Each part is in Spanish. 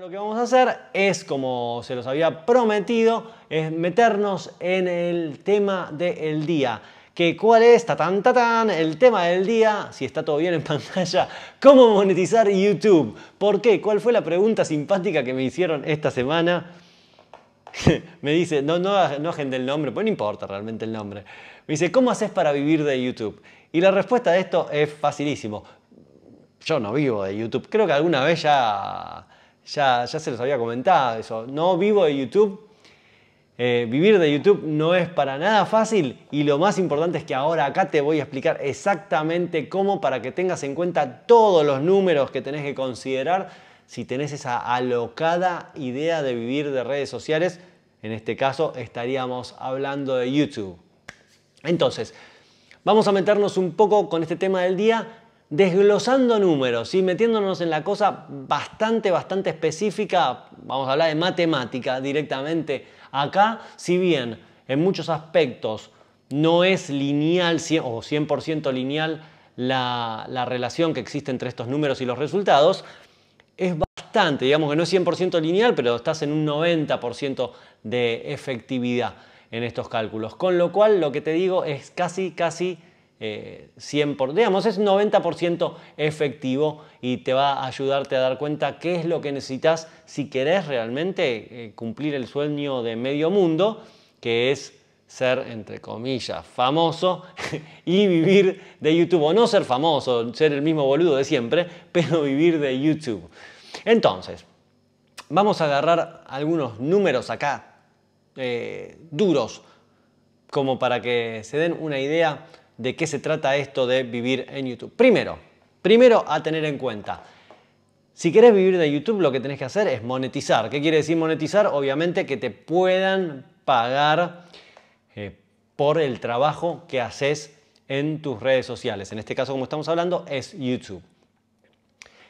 lo que vamos a hacer es, como se los había prometido, es meternos en el tema del día. Que cuál es, tatan, tatan, el tema del día, si está todo bien en pantalla, cómo monetizar YouTube. ¿Por qué? ¿Cuál fue la pregunta simpática que me hicieron esta semana? me dice, no, no, no agende el nombre, pues no importa realmente el nombre. Me dice, ¿cómo haces para vivir de YouTube? Y la respuesta de esto es facilísimo. Yo no vivo de YouTube. Creo que alguna vez ya ya, ya se los había comentado eso. No vivo de YouTube. Eh, vivir de YouTube no es para nada fácil y lo más importante es que ahora acá te voy a explicar exactamente cómo para que tengas en cuenta todos los números que tenés que considerar si tenés esa alocada idea de vivir de redes sociales. En este caso estaríamos hablando de YouTube. Entonces, vamos a meternos un poco con este tema del día desglosando números y metiéndonos en la cosa bastante, bastante específica, vamos a hablar de matemática directamente acá, si bien en muchos aspectos no es lineal o 100% lineal la, relación que existe entre estos números y los resultados, es bastante, digamos que no es 100% lineal, pero estás en un 90% de efectividad en estos cálculos. Con lo cual, lo que te digo es casi, casi 100%, digamos, es 90% efectivo y te va a ayudarte a dar cuenta qué es lo que necesitas si querés realmente eh, cumplir el sueño de medio mundo, que es ser, entre comillas, famoso y vivir de YouTube, o no ser famoso, ser el mismo boludo de siempre, pero vivir de YouTube. Entonces, vamos a agarrar algunos números acá, eh, duros, como para que se den una idea de qué se trata esto de vivir en YouTube. Primero, primero a tener en cuenta, si quieres vivir de YouTube lo que tenés que hacer es monetizar. ¿Qué quiere decir monetizar? Obviamente que te puedan pagar eh, por el trabajo que haces en tus redes sociales. En este caso, como estamos hablando, es YouTube.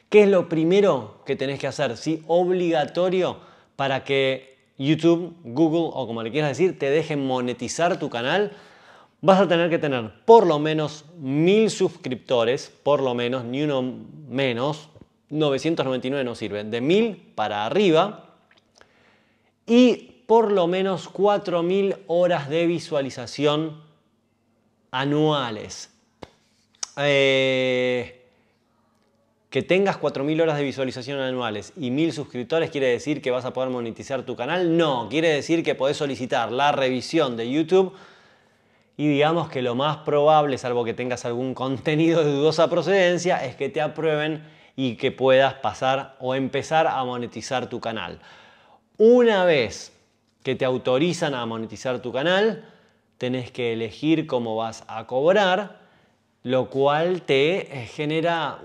¿Qué es lo primero que tenés que hacer? Sí, obligatorio para que YouTube, Google o como le quieras decir, te dejen monetizar tu canal vas a tener que tener por lo menos mil suscriptores, por lo menos, ni uno menos, 999 no sirven, de mil para arriba, y por lo menos 4000 horas de visualización anuales. Eh, que tengas 4.000 horas de visualización anuales y 1.000 suscriptores quiere decir que vas a poder monetizar tu canal. No, quiere decir que podés solicitar la revisión de YouTube y digamos que lo más probable, salvo que tengas algún contenido de dudosa procedencia, es que te aprueben y que puedas pasar o empezar a monetizar tu canal. Una vez que te autorizan a monetizar tu canal, tenés que elegir cómo vas a cobrar, lo cual te genera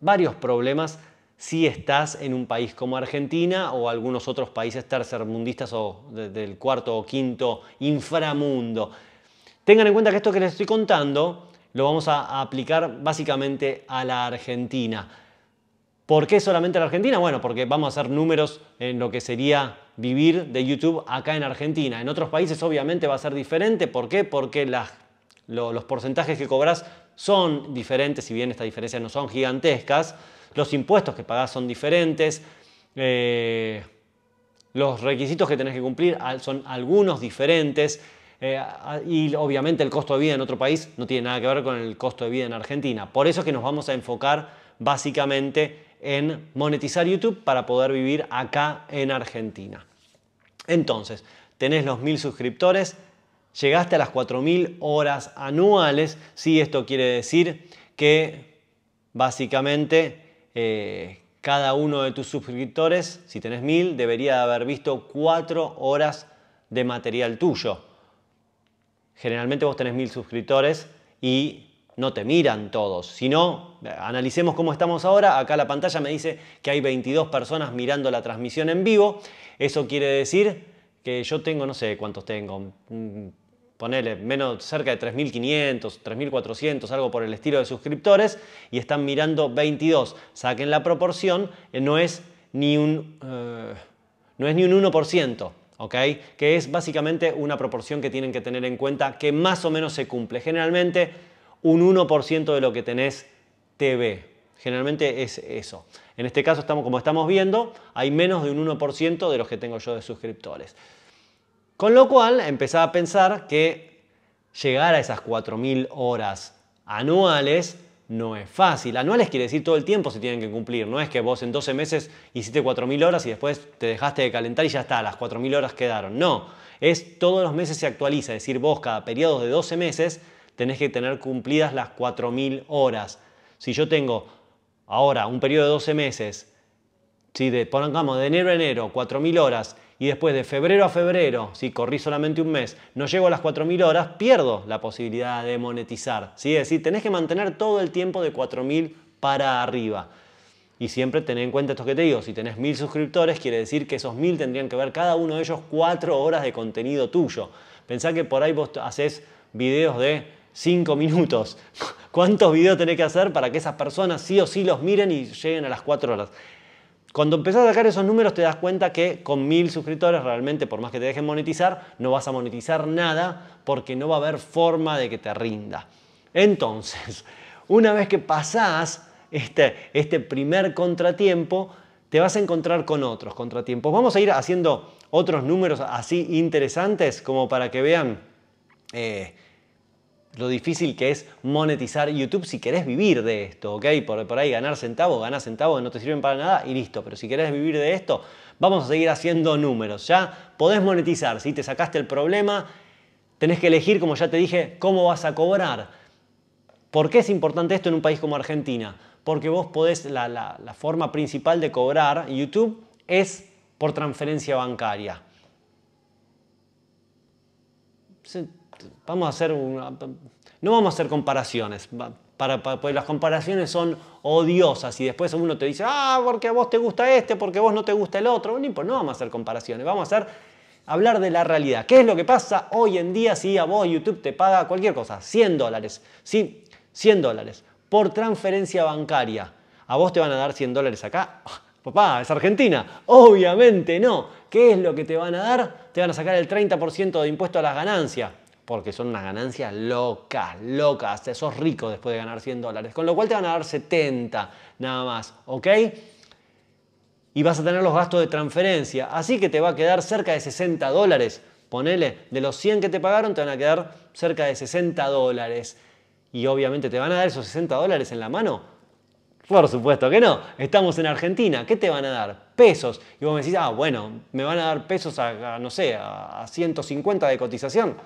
varios problemas si estás en un país como Argentina o algunos otros países tercermundistas o del cuarto o quinto inframundo. Tengan en cuenta que esto que les estoy contando lo vamos a aplicar básicamente a la Argentina. ¿Por qué solamente a la Argentina? Bueno, porque vamos a hacer números en lo que sería vivir de YouTube acá en Argentina. En otros países obviamente va a ser diferente. ¿Por qué? Porque los porcentajes que cobras son diferentes, si bien estas diferencias no son gigantescas los impuestos que pagás son diferentes, eh, los requisitos que tenés que cumplir son algunos diferentes. Eh, y obviamente el costo de vida en otro país no tiene nada que ver con el costo de vida en Argentina. Por eso es que nos vamos a enfocar básicamente en monetizar YouTube para poder vivir acá en Argentina. Entonces, tenés los mil suscriptores, llegaste a las 4.000 horas anuales, si esto quiere decir que básicamente eh, cada uno de tus suscriptores, si tenés mil, debería haber visto cuatro horas de material tuyo. Generalmente vos tenés mil suscriptores y no te miran todos. Si no, analicemos cómo estamos ahora. Acá la pantalla me dice que hay 22 personas mirando la transmisión en vivo. Eso quiere decir que yo tengo, no sé cuántos tengo, ponele, menos, cerca de 3.500, 3.400, algo por el estilo de suscriptores, y están mirando 22. Saquen la proporción, eh, no es ni un, eh, no es ni un 1%. ¿Okay? Que es básicamente una proporción que tienen que tener en cuenta que más o menos se cumple. Generalmente un 1% de lo que tenés tv Generalmente es eso. En este caso, estamos, como estamos viendo, hay menos de un 1% de los que tengo yo de suscriptores. Con lo cual empezaba a pensar que llegar a esas 4.000 horas anuales no es fácil. Anuales quiere decir todo el tiempo se tienen que cumplir. No es que vos en 12 meses hiciste 4.000 horas y después te dejaste de calentar y ya está, las 4.000 horas quedaron. No, es todos los meses se actualiza. Es decir, vos cada periodo de 12 meses tenés que tener cumplidas las 4.000 horas. Si yo tengo ahora un periodo de 12 meses, si de, pongamos de enero a enero 4.000 horas y después de febrero a febrero, si corrí solamente un mes, no llego a las 4.000 horas, pierdo la posibilidad de monetizar. ¿sí? Es decir, tenés que mantener todo el tiempo de 4.000 para arriba. Y siempre tener en cuenta esto que te digo, si tenés 1.000 suscriptores, quiere decir que esos 1.000 tendrían que ver cada uno de ellos 4 horas de contenido tuyo. Pensá que por ahí vos haces videos de 5 minutos. ¿Cuántos videos tenés que hacer para que esas personas sí o sí los miren y lleguen a las 4 horas? Cuando empezás a sacar esos números te das cuenta que con mil suscriptores realmente, por más que te dejen monetizar, no vas a monetizar nada porque no va a haber forma de que te rinda. Entonces, una vez que pasás este, este, primer contratiempo, te vas a encontrar con otros contratiempos. Vamos a ir haciendo otros números así interesantes como para que vean eh, lo difícil que es monetizar YouTube si querés vivir de esto, ¿ok? Por, ahí ganar centavos, ganar centavos no te sirven para nada y listo, pero si querés vivir de esto, vamos a seguir haciendo números, ¿ya? Podés monetizar, si te sacaste el problema, tenés que elegir, como ya te dije, cómo vas a cobrar. ¿Por qué es importante esto en un país como Argentina? Porque vos podés, la, forma principal de cobrar YouTube es por transferencia bancaria vamos a hacer una, no vamos a hacer comparaciones, para, porque las comparaciones son odiosas y después uno te dice, ah, porque a vos te gusta este, porque vos no te gusta el otro. Bueno, pues no vamos a hacer comparaciones, vamos a hacer, hablar de la realidad. ¿Qué es lo que pasa hoy en día si a vos YouTube te paga cualquier cosa? 100 dólares, ¿sí? 100 dólares por transferencia bancaria. ¿A vos te van a dar 100 dólares acá? Papá, es Argentina. Obviamente no. ¿Qué es lo que te van a dar? Te van a sacar el 30% de impuesto a las ganancias porque son unas ganancias locas, locas. sos rico después de ganar 100 dólares, con lo cual te van a dar 70 nada más, ¿ok? Y vas a tener los gastos de transferencia, así que te va a quedar cerca de 60 dólares. Ponele, de los 100 que te pagaron te van a quedar cerca de 60 dólares. Y obviamente te van a dar esos 60 dólares en la mano. Por supuesto que no. Estamos en Argentina. ¿Qué te van a dar? Pesos. Y vos me decís, ah, bueno, me van a dar pesos a no sé, a 150 de cotización.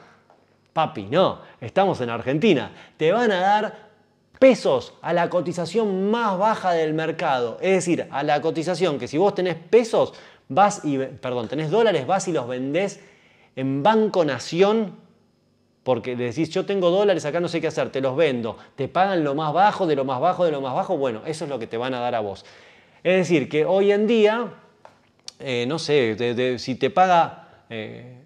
Papi, no, estamos en Argentina. Te van a dar pesos a la cotización más baja del mercado. Es decir, a la cotización que si vos tenés pesos, vas y, perdón, tenés dólares, vas y los vendés en Banco Nación. Porque decís, yo tengo dólares, acá no sé qué hacer, te los vendo, te pagan lo más bajo, de lo más bajo, de lo más bajo, bueno, eso es lo que te van a dar a vos. Es decir, que hoy en día, eh, no sé, si te paga eh,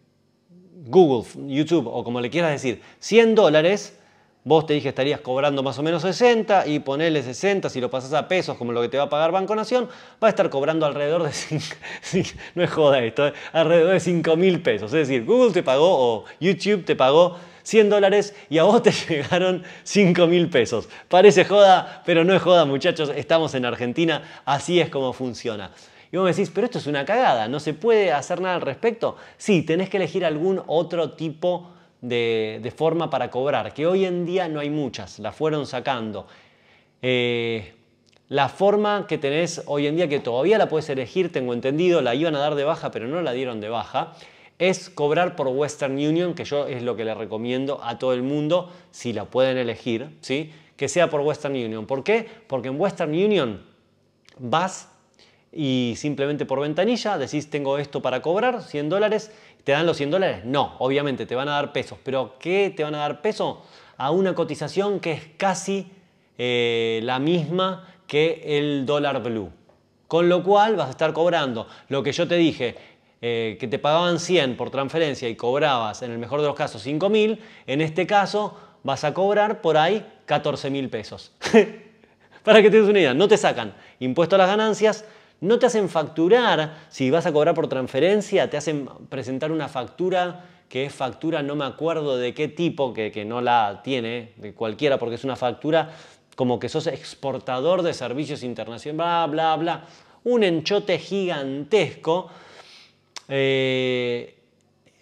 Google, YouTube o como le quieras decir, 100 dólares, vos te dije estarías cobrando más o menos 60 y ponerle 60, si lo pasas a pesos como lo que te va a pagar Banco Nación, va a estar cobrando alrededor de no es joda esto, eh, alrededor de 5 mil pesos. Es decir, Google te pagó o YouTube te pagó 100 dólares y a vos te llegaron 5 mil pesos. Parece joda, pero no es joda muchachos, estamos en Argentina, así es como funciona. Y vos me decís, pero esto es una cagada, no se puede hacer nada al respecto. Sí, tenés que elegir algún otro tipo de, forma para cobrar, que hoy en día no hay muchas, la fueron sacando. Eh, la forma que tenés hoy en día, que todavía la puedes elegir, tengo entendido, la iban a dar de baja, pero no la dieron de baja, es cobrar por Western Union, que yo es lo que le recomiendo a todo el mundo, si la pueden elegir, ¿sí? que sea por Western Union. ¿Por qué? Porque en Western Union vas y simplemente por ventanilla decís tengo esto para cobrar, 100 dólares, ¿te dan los 100 dólares? No, obviamente te van a dar pesos, pero ¿qué te van a dar peso? A una cotización que es casi eh, la misma que el dólar blue. Con lo cual vas a estar cobrando lo que yo te dije, eh, que te pagaban 100 por transferencia y cobrabas en el mejor de los casos 5.000, en este caso vas a cobrar por ahí 14.000 pesos. Para que te des una idea, no te sacan impuesto a las ganancias, no te hacen facturar, si vas a cobrar por transferencia, te hacen presentar una factura que es factura, no me acuerdo de qué tipo, que, no la tiene de cualquiera, porque es una factura como que sos exportador de servicios internacionales, bla, bla, bla. Un enchote gigantesco. Eh,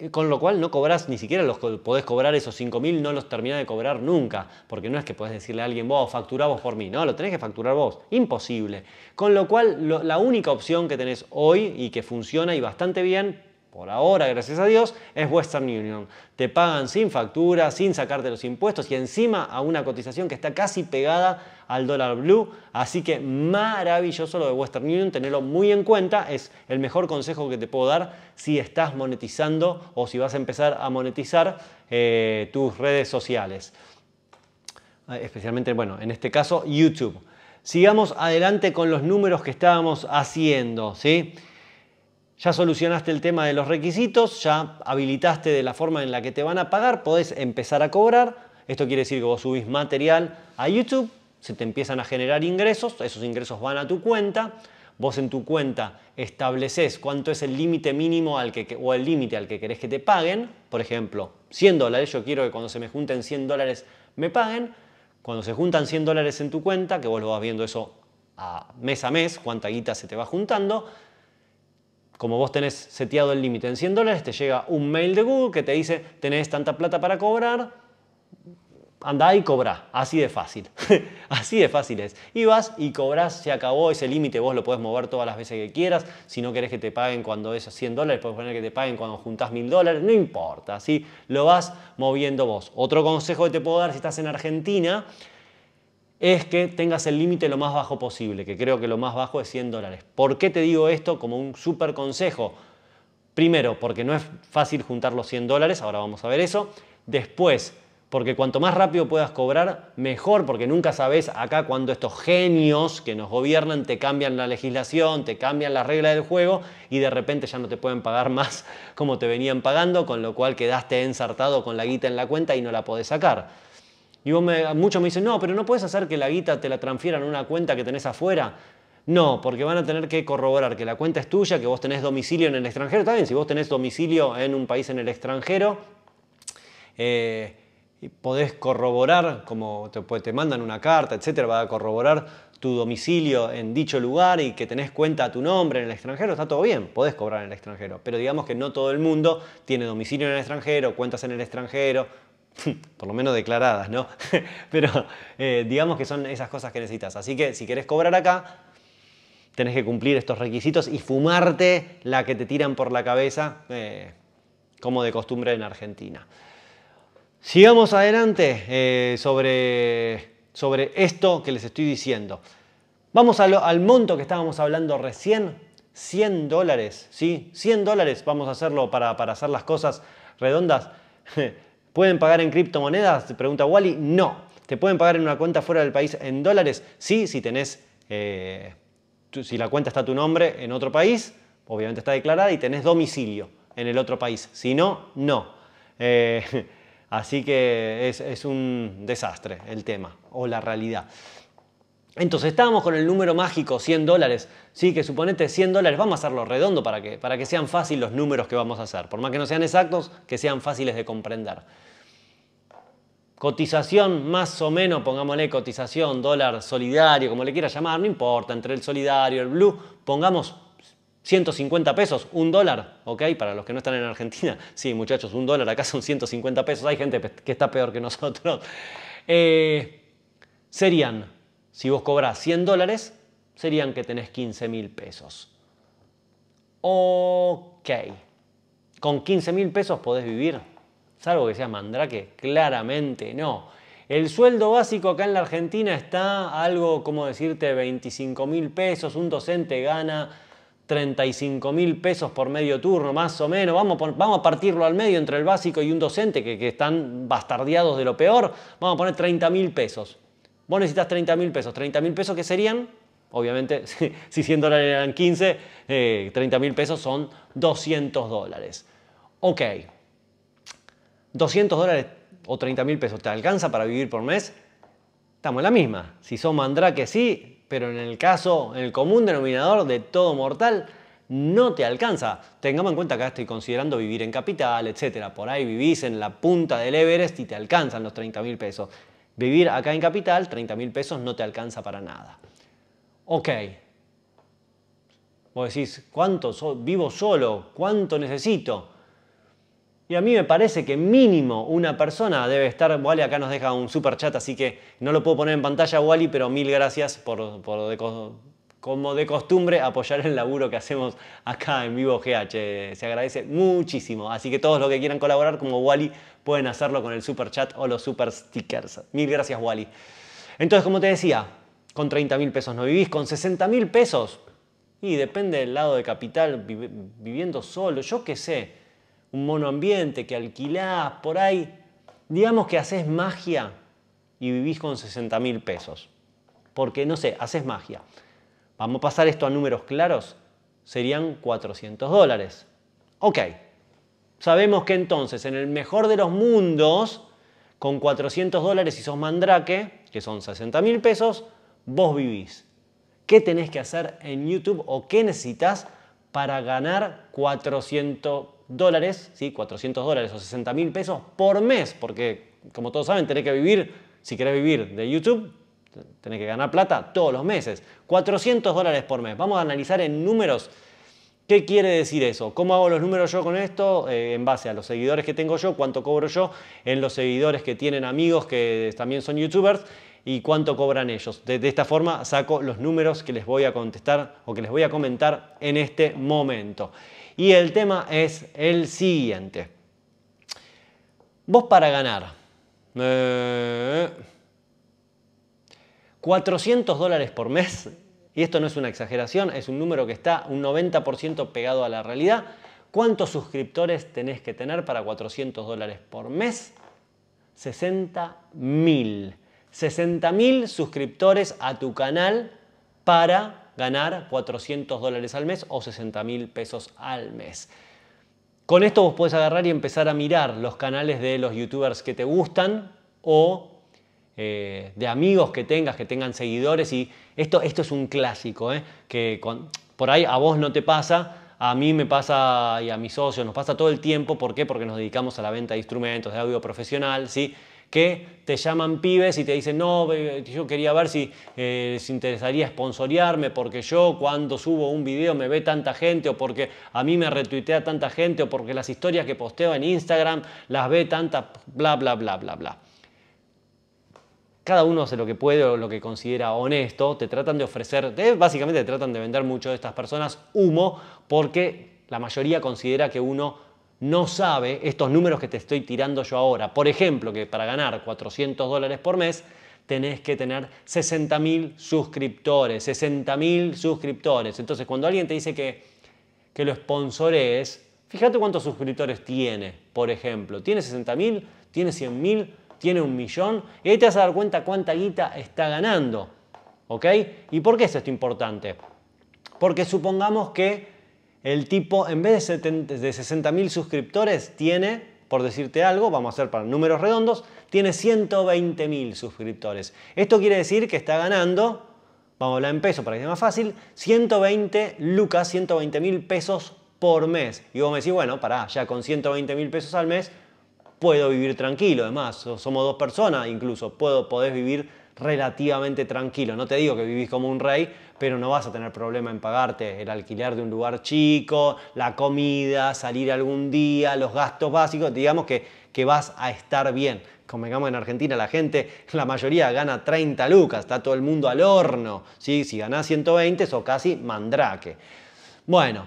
eh, con lo cual no cobras, ni siquiera los podés cobrar esos 5.000, no los terminás de cobrar nunca, porque no es que podés decirle a alguien, vos factura por mí, no, lo tenés que facturar vos, imposible. Con lo cual la única opción que tenés hoy y que funciona y bastante bien por ahora, gracias a Dios, es Western Union. Te pagan sin factura, sin sacarte los impuestos y encima a una cotización que está casi pegada al dólar blue. Así que maravilloso lo de Western Union, tenerlo muy en cuenta. Es el mejor consejo que te puedo dar si estás monetizando o si vas a empezar a monetizar eh, tus redes sociales. Ah, especialmente, bueno, en este caso, YouTube. Sigamos adelante con los números que estábamos haciendo, ¿sí? Ya solucionaste el tema de los requisitos, ya habilitaste de la forma en la que te van a pagar, podés empezar a cobrar. Esto quiere decir que vos subís material a YouTube, se te empiezan a generar ingresos, esos ingresos van a tu cuenta. Vos en tu cuenta estableces cuánto es el límite mínimo al que, o el límite al que querés que te paguen. Por ejemplo, 100 dólares, yo quiero que cuando se me junten 100 dólares me paguen. Cuando se juntan 100 dólares en tu cuenta, que vos lo vas viendo eso a mes a mes, cuánta guita se te va juntando, como vos tenés seteado el límite en 100 dólares, te llega un mail de Google que te dice, tenés tanta plata para cobrar, anda y cobra, así de fácil, así de fácil es. Y vas y cobras, se acabó ese límite, vos lo podés mover todas las veces que quieras, si no querés que te paguen cuando es 100 dólares, puedes poner que te paguen cuando juntás 1000 dólares, no importa, así lo vas moviendo vos. Otro consejo que te puedo dar si estás en Argentina es que tengas el límite lo más bajo posible, que creo que lo más bajo es 100 dólares. ¿Por qué te digo esto como un super consejo? Primero, porque no es fácil juntar los 100 dólares, ahora vamos a ver eso. Después, porque cuanto más rápido puedas cobrar, mejor, porque nunca sabes acá cuando estos genios que nos gobiernan te cambian la legislación, te cambian la regla del juego y de repente ya no te pueden pagar más como te venían pagando, con lo cual quedaste ensartado con la guita en la cuenta y no la podés sacar. Y me, muchos me dicen, no, pero no puedes hacer que la guita te la transfieran en una cuenta que tenés afuera. No, porque van a tener que corroborar que la cuenta es tuya, que vos tenés domicilio en el extranjero. Está bien, si vos tenés domicilio en un país en el extranjero, eh, podés corroborar, como te, pues, te mandan una carta, etcétera, va a corroborar tu domicilio en dicho lugar y que tenés cuenta a tu nombre en el extranjero, está todo bien, podés cobrar en el extranjero. Pero digamos que no todo el mundo tiene domicilio en el extranjero, cuentas en el extranjero, por lo menos declaradas, ¿no? Pero eh, digamos que son esas cosas que necesitas. Así que si querés cobrar acá, tenés que cumplir estos requisitos y fumarte la que te tiran por la cabeza, eh, como de costumbre en Argentina. Sigamos adelante eh, sobre, sobre esto que les estoy diciendo. Vamos al monto que estábamos hablando recién, 100 dólares, ¿sí? 100 dólares, vamos a hacerlo para, para hacer las cosas redondas. ¿Pueden pagar en criptomonedas? pregunta Wally. No. ¿Te pueden pagar en una cuenta fuera del país en dólares? Sí, si tenés. Eh, si la cuenta está a tu nombre en otro país, obviamente está declarada y tenés domicilio en el otro país. Si no, no. Eh, así que es un desastre el tema o la realidad. Entonces estábamos con el número mágico 100 dólares, ¿sí? que suponete 100 dólares, vamos a hacerlo redondo para que, para que sean fáciles los números que vamos a hacer, por más que no sean exactos, que sean fáciles de comprender. Cotización más o menos, pongámosle cotización, dólar solidario, como le quiera llamar, no importa, entre el solidario el blue, pongamos 150 pesos, un dólar, ¿ok? Para los que no están en Argentina, sí muchachos, un dólar acá son 150 pesos, hay gente que está peor que nosotros. Eh, serían si vos cobras 100 dólares, serían que tenés 15 mil pesos. Ok. ¿Con 15 mil pesos podés vivir? Salvo que sea mandrake, claramente no. El sueldo básico acá en la Argentina está algo, como decirte, 25 mil pesos. Un docente gana 35 mil pesos por medio turno, más o menos. Vamos, vamos, a partirlo al medio entre el básico y un docente, que, que están bastardeados de lo peor. Vamos a poner 30 mil pesos. Vos necesitas 30 mil pesos. 30 mil pesos que serían, obviamente, si 100 dólares eran 15, 30 eh, mil pesos son 200 dólares. Ok, 200 dólares o 30 mil pesos, ¿te alcanza para vivir por mes? Estamos en la misma. Si son que sí, pero en el caso, en el común denominador de todo mortal, no te alcanza. Tengamos en cuenta que acá estoy considerando vivir en capital, etc. Por ahí vivís en la punta del Everest y te alcanzan los 30 mil pesos. Vivir acá en capital, 30 mil pesos no te alcanza para nada. Ok. Vos decís, ¿cuánto vivo solo? ¿Cuánto necesito? Y a mí me parece que mínimo una persona debe estar. Wally acá nos deja un super chat, así que no lo puedo poner en pantalla, Wally, pero mil gracias por, por, como de costumbre, apoyar el laburo que hacemos acá en Vivo GH. Se agradece muchísimo. Así que todos los que quieran colaborar, como Wally, pueden hacerlo con el super chat o los super stickers. Mil gracias, Wally. Entonces, como te decía, con 30 mil pesos no vivís, con 60 mil pesos. Y depende del lado de capital, viviendo solo, yo qué sé, un mono ambiente que alquilás, por ahí. Digamos que haces magia y vivís con 60 mil pesos. Porque, no sé, haces magia. Vamos a pasar esto a números claros. Serían 400 dólares. Ok. Sabemos que entonces, en el mejor de los mundos, con 400 dólares y sos mandrake, que son 60 mil pesos, vos vivís. ¿Qué tenés que hacer en YouTube o qué necesitas para ganar 400 dólares, ¿sí? 400 dólares o 60 mil pesos por mes? Porque, como todos saben, tenés que vivir, si querés vivir de YouTube, tenés que ganar plata todos los meses. 400 dólares por mes. Vamos a analizar en números qué quiere decir eso. ¿Cómo hago los números yo con esto? Eh, en base a los seguidores que tengo yo, cuánto cobro yo, en los seguidores que tienen amigos que también son youtubers y cuánto cobran ellos. De, esta forma saco los números que les voy a contestar o que les voy a comentar en este momento. Y el tema es el siguiente. Vos para ganar... Eh, 400 dólares por mes, y esto no es una exageración, es un número que está un 90% pegado a la realidad. ¿Cuántos suscriptores tenés que tener para 400 dólares por mes? 60.000. 60.000 suscriptores a tu canal para ganar 400 dólares al mes o 60.000 pesos al mes. Con esto vos podés agarrar y empezar a mirar los canales de los youtubers que te gustan o eh, de amigos que tengas, que tengan seguidores. Y esto, esto es un clásico, eh, que por ahí a vos no te pasa, a mí me pasa y a mis socios nos pasa todo el tiempo. ¿Por qué? Porque nos dedicamos a la venta de instrumentos, de audio profesional, ¿sí? que te llaman pibes y te dicen, no, yo quería ver si eh, les interesaría sponsorearme porque yo cuando subo un video me ve tanta gente o porque a mí me retuitea tanta gente o porque las historias que posteo en Instagram las ve tanta, bla, bla, bla, bla, bla cada uno hace lo que puede o lo que considera honesto, te tratan de ofrecer, básicamente te tratan de vender mucho de estas personas humo porque la mayoría considera que uno no sabe estos números que te estoy tirando yo ahora. Por ejemplo, que para ganar 400 dólares por mes tenés que tener 60.000 suscriptores, 60.000 suscriptores. Entonces, cuando alguien te dice que, que lo sponsorees, fíjate cuántos suscriptores tiene, por ejemplo. ¿Tiene 60.000? ¿Tiene 100.000? tiene un millón, y ahí te vas a dar cuenta cuánta guita está ganando. ¿Ok? ¿Y por qué es esto importante? Porque supongamos que el tipo, en vez de, 60 de suscriptores, tiene, por decirte algo, vamos a hacer para números redondos, tiene 120 mil suscriptores. Esto quiere decir que está ganando, vamos a hablar en pesos para que sea más fácil, 120 lucas, mil pesos por mes. Y vos me decís, bueno, para ya con 120 mil pesos al mes puedo vivir tranquilo, además, somos dos personas incluso, puedo, podés vivir relativamente tranquilo. No te digo que vivís como un rey, pero no vas a tener problema en pagarte el alquiler de un lugar chico, la comida, salir algún día, los gastos básicos, digamos que, que vas a estar bien. Como digamos en Argentina la gente, la mayoría gana 30 lucas, está todo el mundo al horno. ¿sí? Si ganás 120, sos casi mandrake. Bueno,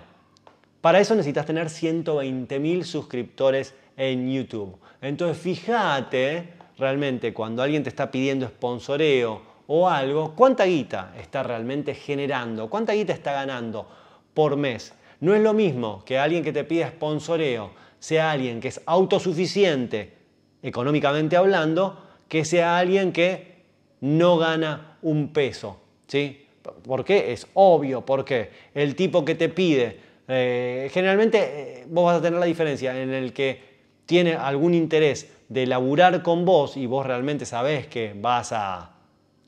para eso necesitas tener 120 mil suscriptores en YouTube. Entonces fíjate realmente cuando alguien te está pidiendo sponsoreo o algo, cuánta guita está realmente generando, cuánta guita está ganando por mes. No es lo mismo que alguien que te pida sponsoreo sea alguien que es autosuficiente económicamente hablando, que sea alguien que no gana un peso. ¿sí? ¿Por qué? Es obvio, porque el tipo que te pide, eh, generalmente eh, vos vas a tener la diferencia en el que tiene algún interés de laburar con vos y vos realmente sabés que vas a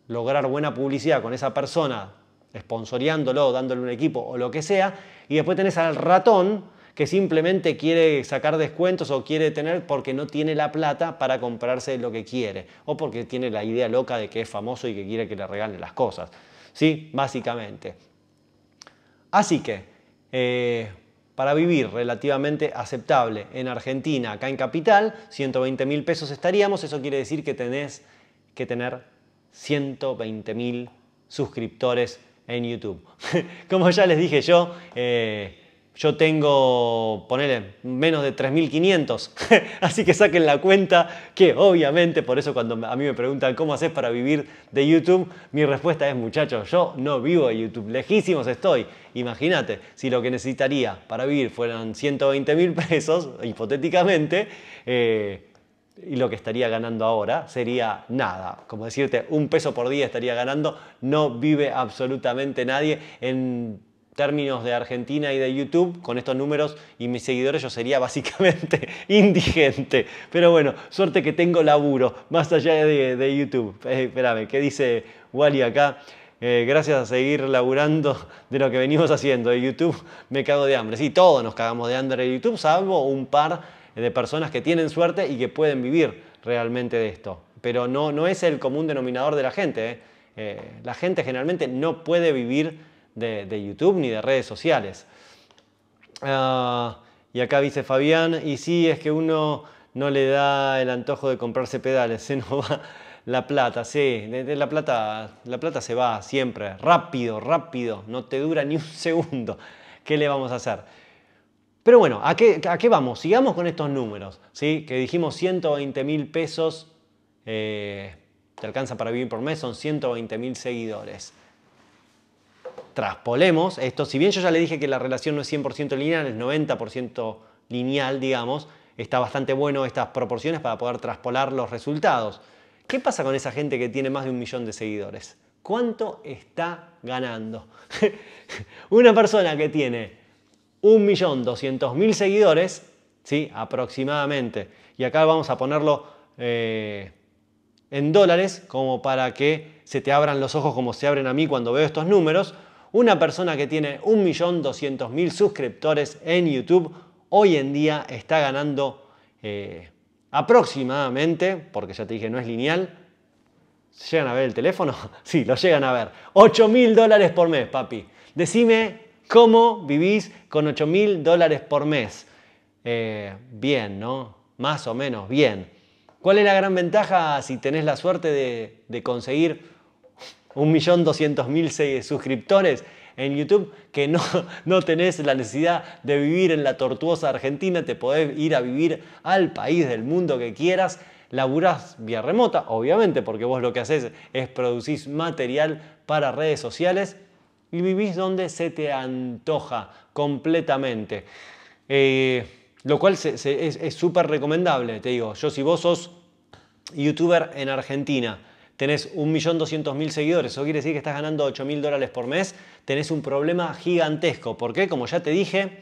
lograr buena publicidad con esa persona, esponsoreándolo, dándole un equipo o lo que sea, y después tenés al ratón que simplemente quiere sacar descuentos o quiere tener porque no tiene la plata para comprarse lo que quiere o porque tiene la idea loca de que es famoso y que quiere que le regalen las cosas. ¿Sí? Básicamente. Así que, eh, para vivir relativamente aceptable en Argentina, acá en Capital, 120 mil pesos estaríamos, eso quiere decir que tenés que tener 120 mil suscriptores en YouTube. Como ya les dije yo, eh, yo tengo, ponele, menos de 3.500, así que saquen la cuenta que obviamente, por eso cuando a mí me preguntan cómo haces para vivir de YouTube, mi respuesta es muchachos, yo no vivo de YouTube, lejísimos estoy. Imagínate, si lo que necesitaría para vivir fueran 120.000 pesos, hipotéticamente, eh, y lo que estaría ganando ahora sería nada. Como decirte, un peso por día estaría ganando, no vive absolutamente nadie en términos de Argentina y de YouTube, con estos números y mis seguidores yo sería básicamente indigente. Pero bueno, suerte que tengo laburo, más allá de, YouTube. Eh, espérame, ¿qué dice Wally acá? Eh, gracias a seguir laburando de lo que venimos haciendo de YouTube, me cago de hambre. Sí, todos nos cagamos de hambre de YouTube, salvo un par de personas que tienen suerte y que pueden vivir realmente de esto. Pero no, no es el común denominador de la gente. ¿eh? la gente generalmente no puede vivir de, YouTube ni de redes sociales. Ah, y acá dice Fabián, y sí, es que uno no le da el antojo de comprarse pedales, se nos va la plata, sí, la, plata, la plata se va siempre, rápido, rápido, no te dura ni un segundo. ¿Qué le vamos a hacer? Pero bueno, ¿a qué, vamos? Sigamos con estos números, ¿sí? Que dijimos 120 mil pesos, eh, te alcanza para vivir por mes, son 120 mil seguidores traspolemos esto, si bien yo ya le dije que la relación no es 100% lineal, es 90% lineal, digamos, está bastante bueno estas proporciones para poder traspolar los resultados. ¿Qué pasa con esa gente que tiene más de un millón de seguidores? ¿Cuánto está ganando? Una persona que tiene un millón mil seguidores, ¿sí? aproximadamente, y acá vamos a ponerlo eh, en dólares como para que se te abran los ojos como se abren a mí cuando veo estos números, una persona que tiene 1.200.000 suscriptores en YouTube hoy en día está ganando eh, aproximadamente, porque ya te dije no es lineal, ¿llegan a ver el teléfono? Sí, lo llegan a ver. 8.000 dólares por mes, papi. Decime cómo vivís con 8.000 dólares por mes. Eh, bien, ¿no? Más o menos, bien. ¿Cuál es la gran ventaja si tenés la suerte de conseguir 1.200.000 suscriptores en YouTube, que no, tenés la necesidad de vivir en la tortuosa Argentina, te podés ir a vivir al país del mundo que quieras laburás vía remota, obviamente, porque vos lo que haces es producir material para redes sociales y vivís donde se te antoja completamente. Eh, lo cual es súper recomendable, te digo. Yo si vos sos youtuber en Argentina, tenés 1.200.000 seguidores, eso quiere decir que estás ganando 8.000 dólares por mes, tenés un problema gigantesco. porque Como ya te dije,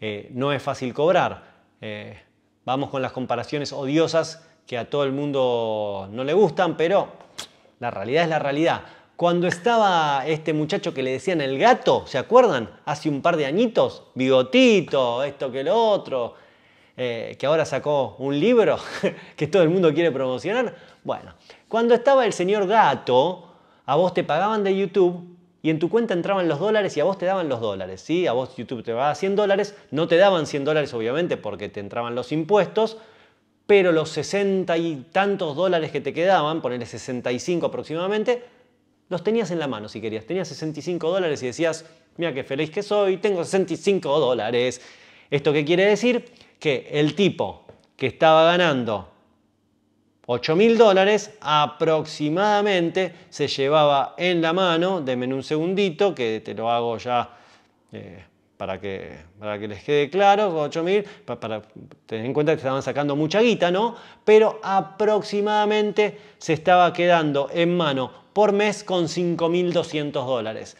eh, no es fácil cobrar. Eh, vamos con las comparaciones odiosas que a todo el mundo no le gustan, pero la realidad es la realidad. Cuando estaba este muchacho que le decían el gato, ¿se acuerdan? Hace un par de añitos, bigotito, esto que lo otro, eh, que ahora sacó un libro que todo el mundo quiere promocionar. Bueno, cuando estaba el señor gato, a vos te pagaban de YouTube y en tu cuenta entraban los dólares y a vos te daban los dólares. ¿sí? A vos YouTube te daba 100 dólares, no te daban 100 dólares obviamente porque te entraban los impuestos, pero los 60 y tantos dólares que te quedaban, ponerle 65 aproximadamente, los tenías en la mano si querías. Tenías 65 dólares y decías, mira qué feliz que soy, tengo 65 dólares. ¿Esto qué quiere decir? que el tipo que estaba ganando 8 mil dólares aproximadamente se llevaba en la mano, denme un segundito que te lo hago ya eh, para, que, para que les quede claro, 8 mil, para, tener en cuenta que estaban sacando mucha guita, ¿no? Pero aproximadamente se estaba quedando en mano por mes con 5.200 dólares,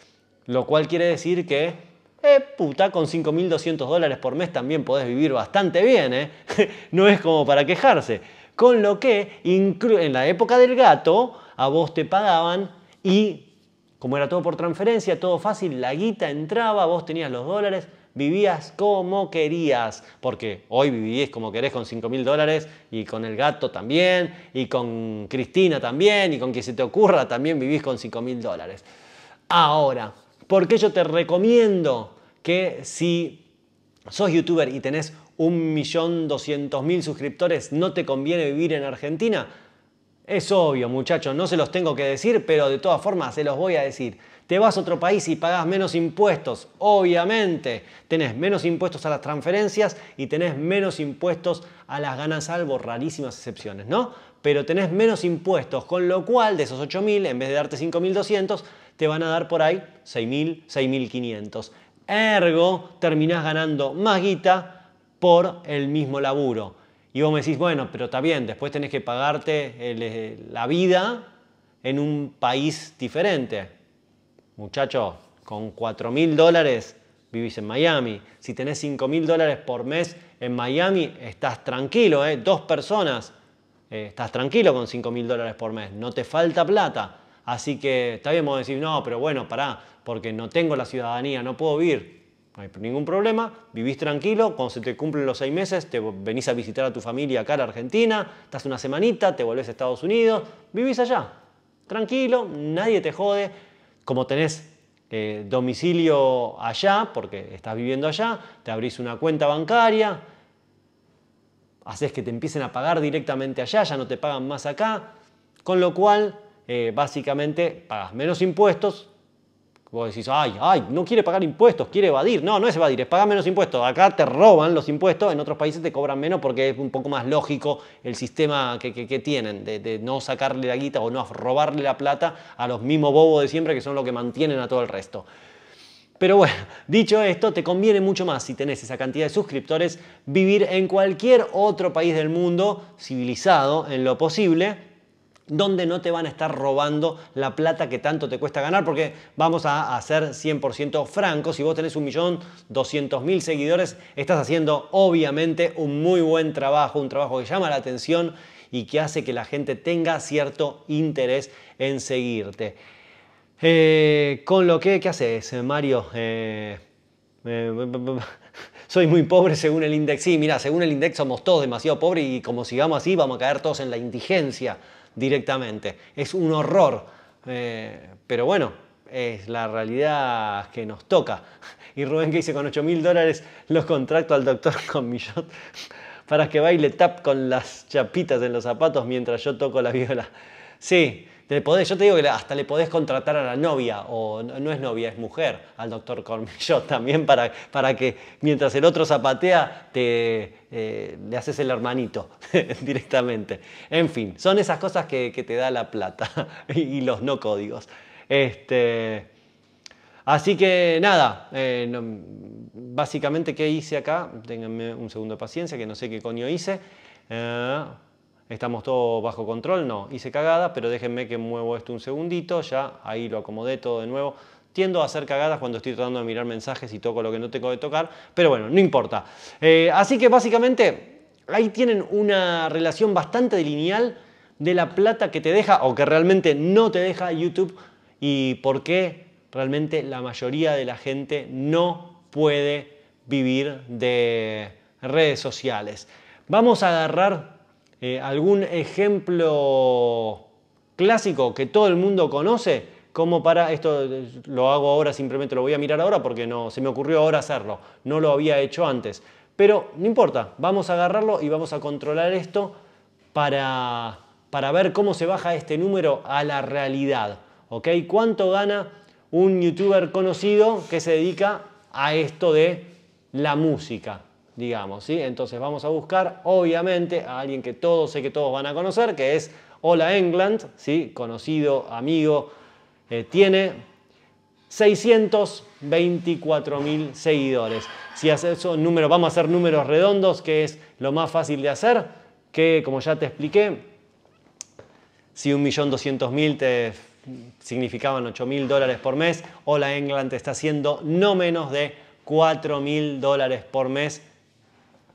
lo cual quiere decir que eh, puta, con 5.200 dólares por mes también podés vivir bastante bien, ¿eh? no es como para quejarse. Con lo que, en la época del gato, a vos te pagaban y, como era todo por transferencia, todo fácil, la guita entraba, vos tenías los dólares, vivías como querías, porque hoy vivís como querés con 5000 dólares y con el gato también, y con Cristina también, y con quien se te ocurra también vivís con 5000 dólares. Ahora, porque yo te recomiendo que si sos youtuber y tenés 1.200.000 suscriptores, no te conviene vivir en Argentina. Es obvio, muchachos, no se los tengo que decir, pero de todas formas se los voy a decir. Te vas a otro país y pagas menos impuestos, obviamente. Tenés menos impuestos a las transferencias y tenés menos impuestos a las ganas, salvo rarísimas excepciones, ¿no? Pero tenés menos impuestos, con lo cual de esos 8.000, en vez de darte 5.200, te van a dar por ahí 6.000, 6.500. Ergo, terminás ganando más guita por el mismo laburo. Y vos me decís, bueno, pero está bien, después tenés que pagarte eh, la vida en un país diferente. Muchacho, con 4.000 dólares vivís en Miami. Si tenés 5.000 dólares por mes en Miami, estás tranquilo, eh, dos personas. Eh, estás tranquilo con 5.000 dólares por mes, no te falta plata. Así que está bien, vos decís, no, pero bueno, pará, porque no tengo la ciudadanía, no puedo vivir. No hay ningún problema, vivís tranquilo, cuando se te cumplen los seis meses, te venís a visitar a tu familia acá a la Argentina, estás una semanita, te volvés a Estados Unidos, vivís allá, tranquilo, nadie te jode, como tenés eh, domicilio allá, porque estás viviendo allá, te abrís una cuenta bancaria, haces que te empiecen a pagar directamente allá, ya no te pagan más acá, con lo cual eh, básicamente pagas menos impuestos. Vos decís, ay, ay, no quiere pagar impuestos, quiere evadir. No, no es evadir, es pagar menos impuestos. Acá te roban los impuestos, en otros países te cobran menos porque es un poco más lógico el sistema que, tienen de, de, no sacarle la guita o no robarle la plata a los mismos bobos de siempre que son los que mantienen a todo el resto. Pero bueno, dicho esto, te conviene mucho más si tenés esa cantidad de suscriptores vivir en cualquier otro país del mundo civilizado en lo posible donde no te van a estar robando la plata que tanto te cuesta ganar, porque vamos a, ser 100% francos, si vos tenés 1.200.000 seguidores, estás haciendo obviamente un muy buen trabajo, un trabajo que llama la atención y que hace que la gente tenga cierto interés en seguirte. Eh, con lo que, ¿qué haces, Mario? Eh, eh, soy muy pobre según el INDEX. Sí, mira, según el INDEX somos todos demasiado pobres y como sigamos así vamos a caer todos en la indigencia directamente. Es un horror, eh, pero bueno, es la realidad que nos toca. Y Rubén que dice con 8 mil dólares los contrato al doctor con shot para que baile tap con las chapitas en los zapatos mientras yo toco la viola. Sí, te yo te digo que hasta le podés contratar a la novia, o no es novia, es mujer, al doctor Cormillot también, para, para que mientras el otro zapatea, te, eh, le haces el hermanito directamente. En fin, son esas cosas que, te da la plata y los no códigos. Este, así que nada, eh, básicamente, ¿qué hice acá? Ténganme un segundo de paciencia, que no sé qué coño hice. Eh, estamos todos bajo control, no, hice cagada, pero déjenme que muevo esto un segundito, ya ahí lo acomodé todo de nuevo. Tiendo a hacer cagadas cuando estoy tratando de mirar mensajes y toco lo que no tengo que tocar, pero bueno, no importa. Eh, así que básicamente ahí tienen una relación bastante lineal de la plata que te deja o que realmente no te deja YouTube y por qué realmente la mayoría de la gente no puede vivir de redes sociales. Vamos a agarrar eh, ¿Algún ejemplo clásico que todo el mundo conoce? Como para, esto eh, lo hago ahora, simplemente lo voy a mirar ahora porque no, se me ocurrió ahora hacerlo, no lo había hecho antes. Pero no importa, vamos a agarrarlo y vamos a controlar esto para, para ver cómo se baja este número a la realidad. ¿ok? ¿Cuánto gana un youtuber conocido que se dedica a esto de la música? digamos, Entonces vamos a buscar, obviamente, a alguien que todos sé que todos van a conocer, que es Hola England, ¿sí? Conocido, amigo, eh, tiene 624 mil seguidores. Si haces un número, vamos a hacer números redondos, que es lo más fácil de hacer, que como ya te expliqué, si 1.200.000 te significaban 8.000 dólares por mes, Hola England te está haciendo no menos de 4.000 dólares por mes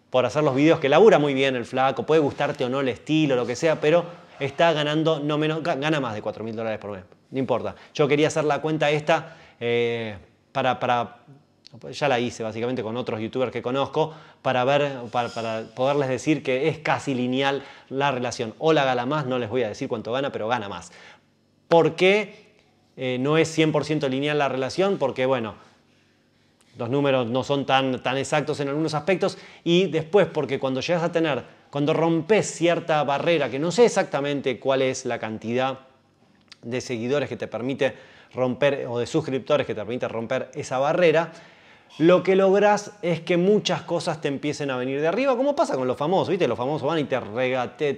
por hacer los videos, que labura muy bien el flaco, puede gustarte o no el estilo, lo que sea, pero está ganando no menos, gana más de 4 mil dólares por mes, no importa. Yo quería hacer la cuenta esta eh, para, para, ya la hice básicamente con otros youtubers que conozco, para, ver, para, para poderles decir que es casi lineal la relación. O la gana más, no les voy a decir cuánto gana, pero gana más. ¿Por qué eh, no es 100% lineal la relación? Porque bueno, los números no son tan, tan exactos en algunos aspectos, y después porque cuando llegas a tener, cuando rompes cierta barrera, que no sé exactamente cuál es la cantidad de seguidores que te permite romper, o de suscriptores que te permite romper esa barrera, lo que logras es que muchas cosas te empiecen a venir de arriba, como pasa con los famosos, ¿viste? Los famosos van y te regate,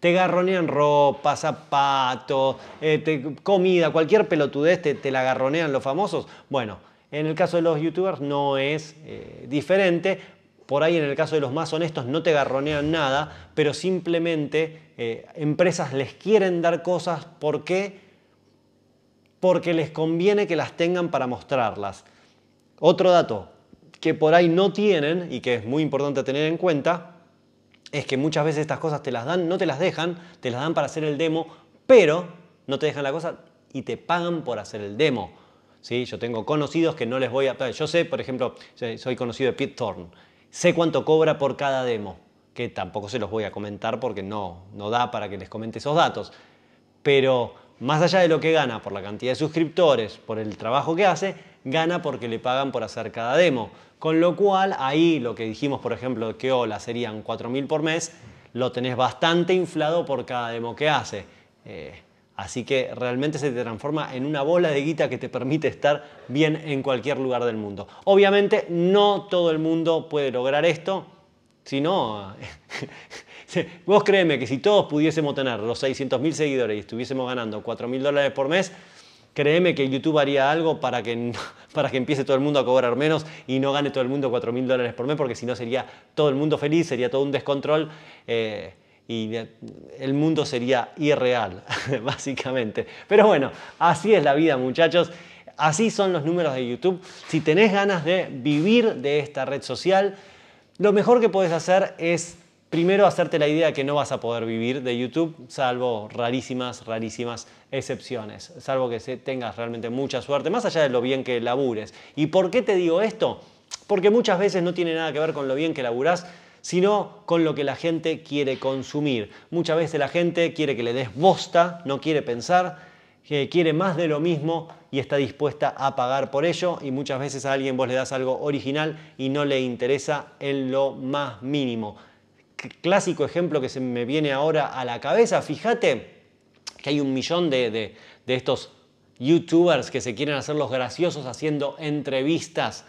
te, garronean ropa, zapatos, eh, comida, cualquier pelotudez te, te la garronean los famosos. Bueno, en el caso de los youtubers no es eh, diferente. Por ahí en el caso de los más honestos no te garronean nada, pero simplemente eh, empresas les quieren dar cosas. Porque les conviene que las tengan para mostrarlas. Otro dato que por ahí no tienen y que es muy importante tener en cuenta es que muchas veces estas cosas te las dan, no te las dejan, te las dan para hacer el demo, pero no te dejan la cosa y te pagan por hacer el demo. Yo tengo conocidos que no les voy a... Yo sé, por ejemplo, soy conocido de Pete Thorne. Sé cuánto cobra por cada demo, que tampoco se los voy a comentar porque no, no da para que les comente esos datos. Pero más allá de lo que gana por la cantidad de suscriptores, por el trabajo que hace, gana porque le pagan por hacer cada demo. Con lo cual, ahí lo que dijimos, por ejemplo, que hola serían 4.000 por mes, lo tenés bastante inflado por cada demo que hace. Eh, Así que realmente se te transforma en una bola de guita que te permite estar bien en cualquier lugar del mundo. Obviamente no todo el mundo puede lograr esto, si no, vos créeme que si todos pudiésemos tener los 600 mil seguidores y estuviésemos ganando 4 dólares por mes, créeme que YouTube haría algo para que, para que empiece todo el mundo a cobrar menos y no gane todo el mundo 4.000 dólares por mes, porque si no sería todo el mundo feliz, sería todo un descontrol. Eh, y el mundo sería irreal, básicamente. Pero bueno, así es la vida, muchachos. Así son los números de YouTube. Si tenés ganas de vivir de esta red social, lo mejor que podés hacer es primero hacerte la idea que no vas a poder vivir de YouTube, salvo rarísimas, rarísimas excepciones, salvo que tengas realmente mucha suerte, más allá de lo bien que labures. ¿Y por qué te digo esto? Porque muchas veces no tiene nada que ver con lo bien que laburás, sino con lo que la gente quiere consumir. Muchas veces la gente quiere que le des bosta, no quiere pensar, que quiere más de lo mismo y está dispuesta a pagar por ello y muchas veces a alguien vos le das algo original y no le interesa en lo más mínimo. Clásico ejemplo que se me viene ahora a la cabeza, fíjate que hay un millón de, de estos youtubers que se quieren hacer los graciosos haciendo entrevistas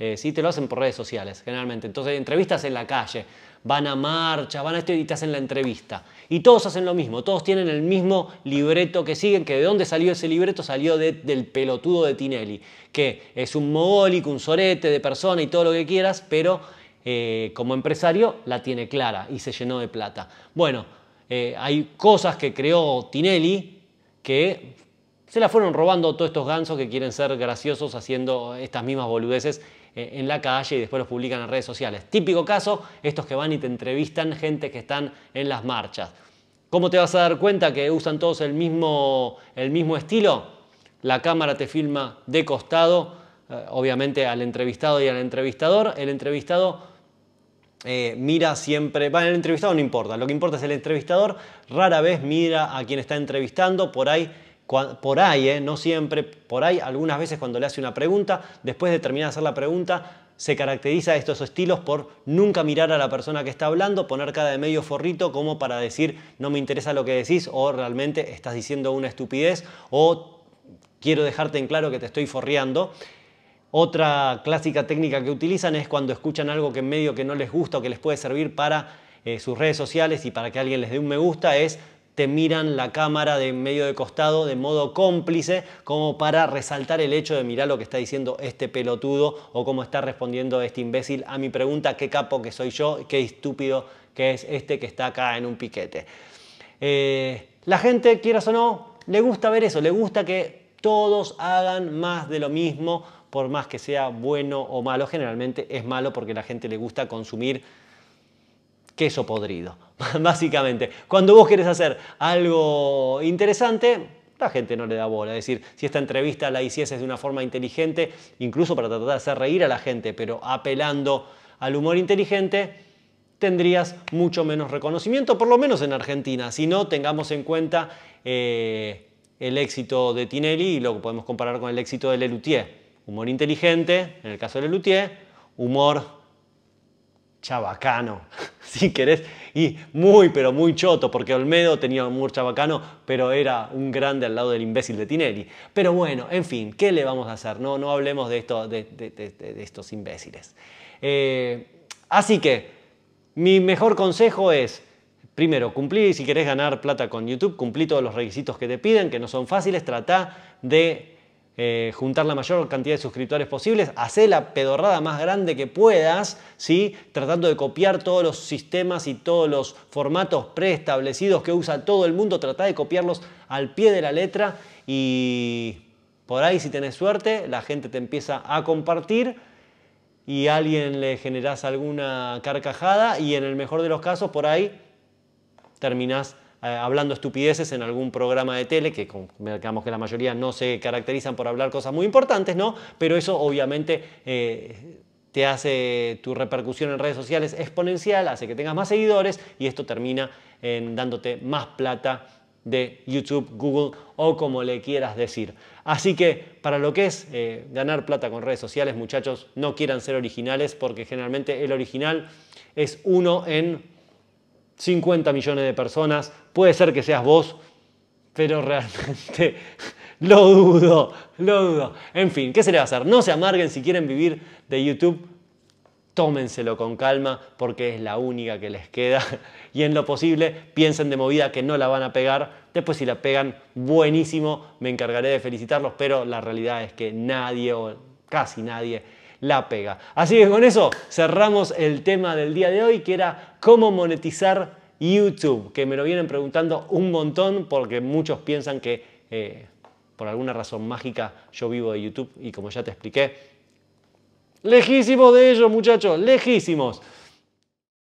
eh, sí, te lo hacen por redes sociales, generalmente. Entonces, entrevistas en la calle, van a marcha, van a esto y te hacen la entrevista. Y todos hacen lo mismo, todos tienen el mismo libreto que siguen, que de dónde salió ese libreto salió del pelotudo de Tinelli, que es un mogólico, un sorete de persona y todo lo que quieras, pero eh, como empresario la tiene clara y se llenó de plata. Bueno, eh, hay cosas que creó Tinelli que se la fueron robando todos estos gansos que quieren ser graciosos haciendo estas mismas boludeces eh, en la calle y después los publican en redes sociales. Típico caso, estos que van y te entrevistan gente que están en las marchas. ¿Cómo te vas a dar cuenta que usan todos el mismo, el mismo estilo? La cámara te filma de costado, eh, obviamente al entrevistado y al entrevistador. El entrevistado eh, mira siempre, bueno, el entrevistado no importa, lo que importa es el entrevistador, rara vez mira a quien está entrevistando, por ahí por ahí, ¿eh? no siempre, por ahí algunas veces cuando le hace una pregunta, después de terminar de hacer la pregunta, se caracteriza estos estilos por nunca mirar a la persona que está hablando, poner cada de medio forrito como para decir no me interesa lo que decís o realmente estás diciendo una estupidez o quiero dejarte en claro que te estoy forreando. Otra clásica técnica que utilizan es cuando escuchan algo que en medio que no les gusta o que les puede servir para eh, sus redes sociales y para que alguien les dé un me gusta es te miran la cámara de medio de costado de modo cómplice, como para resaltar el hecho de mirar lo que está diciendo este pelotudo o cómo está respondiendo este imbécil a mi pregunta, qué capo que soy yo, qué estúpido que es este que está acá en un piquete. Eh, la gente, quieras o no, le gusta ver eso, le gusta que todos hagan más de lo mismo, por más que sea bueno o malo. Generalmente es malo porque la gente le gusta consumir queso podrido. básicamente. Cuando vos querés hacer algo interesante, la gente no le da bola. Es decir, si esta entrevista la hicieses de una forma inteligente, incluso para tratar de hacer reír a la gente, pero apelando al humor inteligente, tendrías mucho menos reconocimiento, por lo menos en Argentina. Si no, tengamos en cuenta eh, el éxito de Tinelli y lo podemos comparar con el éxito de Lelutier. Humor inteligente, en el caso de Lelutier, humor chabacano, si querés, y muy, pero muy choto, porque Olmedo tenía humor chabacano, pero era un grande al lado del imbécil de Tinelli. Pero bueno, en fin, ¿qué le vamos a hacer? No, no hablemos de, esto, de, estos imbéciles. Eh, así que, mi mejor consejo es, primero, cumplí, si querés ganar plata con YouTube, cumplí todos los requisitos que te piden, que no son fáciles, trata de eh, juntar la mayor cantidad de suscriptores posibles, hacer la pedorrada más grande que puedas, ¿sí? tratando de copiar todos los sistemas y todos los formatos preestablecidos que usa todo el mundo, trata de copiarlos al pie de la letra y por ahí si tenés suerte, la gente te empieza a compartir y a alguien le generas alguna carcajada y en el mejor de los casos por ahí terminás eh, hablando estupideces en algún programa de tele, que digamos que la mayoría no se caracterizan por hablar cosas muy importantes, ¿no? Pero eso obviamente eh, te hace tu repercusión en redes sociales exponencial, hace que tengas más seguidores y esto termina en dándote más plata de YouTube, Google o como le quieras decir. Así que para lo que es eh, ganar plata con redes sociales, muchachos, no quieran ser originales porque generalmente el original es uno en 50 millones de personas, Puede ser que seas vos, pero realmente lo dudo, lo dudo. En fin, ¿qué se le va a hacer? No se amarguen si quieren vivir de YouTube. Tómenselo con calma porque es la única que les queda. Y en lo posible, piensen de movida que no la van a pegar. Después si la pegan, buenísimo, me encargaré de felicitarlos, pero la realidad es que nadie o casi nadie la pega. Así que con eso cerramos el tema del día de hoy, que era cómo monetizar YouTube, que me lo vienen preguntando un montón porque muchos piensan que eh, por alguna razón mágica yo vivo de YouTube y como ya te expliqué, lejísimos de ellos muchachos, lejísimos.